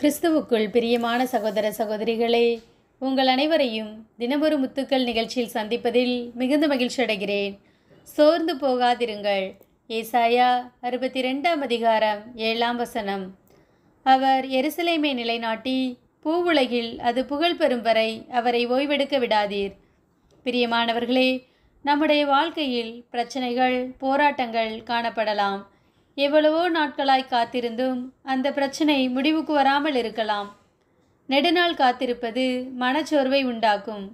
கிறிஸ்துவுக்குள் பிரியமான சகோதர சகோதரிகளே உங்கள் அனைவரையும் தினமொரு முத்துக்கள் நிகழ்ச்சியில் சந்திப்பதில் மிகுந்த மகிழ்ச்சி அடைகிறேன் சோர்ந்து போகாதிருங்கள் ஏசாயா அறுபத்தி ரெண்டாம் அதிகாரம் ஏழாம் வசனம் அவர் எருசலேமை நிலைநாட்டி பூவுலகில் அது புகழ் பெறும் வரை அவரை ஓய்வெடுக்க விடாதீர் பிரியமானவர்களே நம்முடைய வாழ்க்கையில் பிரச்சனைகள் போராட்டங்கள் காணப்படலாம் எவ்வளவோ நாட்களாய் காத்திருந்தும் அந்த பிரச்சனை முடிவுக்கு வராமல் இருக்கலாம் நெடுநாள் காத்திருப்பது மனச்சோர்வை உண்டாக்கும்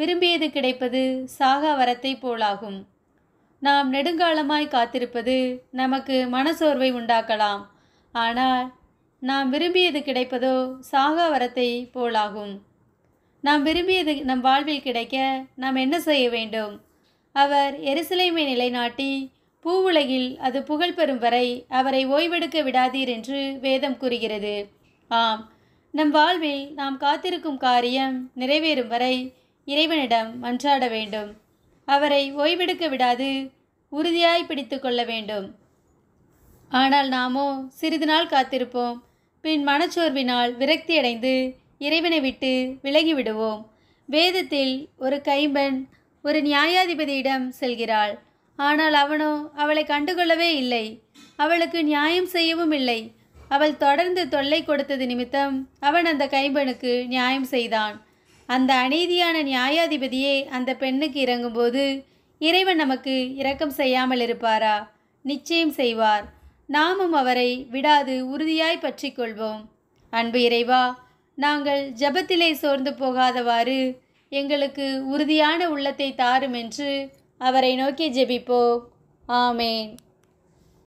விரும்பியது கிடைப்பது சாக வரத்தை போலாகும் நாம் நெடுங்காலமாய் காத்திருப்பது நமக்கு மனச்சோர்வை உண்டாக்கலாம் ஆனால் நாம் விரும்பியது கிடைப்பதோ சாக வரத்தை போலாகும் நாம் விரும்பியது நம் வாழ்வில் கிடைக்க நாம் என்ன செய்ய வேண்டும் அவர் எரிசிலைமை நிலைநாட்டி பூவுலகில் அது புகழ் பெறும் வரை அவரை ஓய்வெடுக்க விடாதீர் என்று வேதம் கூறுகிறது ஆம் நம் வாழ்வில் நாம் காத்திருக்கும் காரியம் நிறைவேறும் வரை இறைவனிடம் மன்றாட வேண்டும் அவரை ஓய்வெடுக்க விடாது உறுதியாய் பிடித்து கொள்ள வேண்டும் ஆனால் நாமோ சிறிது நாள் காத்திருப்போம் பின் மனச்சோர்வினால் விரக்தியடைந்து இறைவனை விட்டு விலகிவிடுவோம் வேதத்தில் ஒரு கைம்பெண் ஒரு நியாயாதிபதியிடம் செல்கிறாள் ஆனால் அவனோ அவளை கண்டுகொள்ளவே இல்லை அவளுக்கு நியாயம் செய்யவும் இல்லை அவள் தொடர்ந்து தொல்லை கொடுத்தது நிமித்தம் அவன் அந்த கைம்பனுக்கு நியாயம் செய்தான் அந்த அநீதியான நியாயாதிபதியே அந்த பெண்ணுக்கு இறங்கும்போது இறைவன் நமக்கு இரக்கம் செய்யாமல் இருப்பாரா நிச்சயம் செய்வார் நாமும் அவரை விடாது உறுதியாய் பற்றி கொள்வோம் அன்பு இறைவா நாங்கள் ஜபத்திலே சோர்ந்து போகாதவாறு எங்களுக்கு உறுதியான உள்ளத்தை தாரும் என்று அவரை நோக்கி ஜெபிப்போ ஆமேன்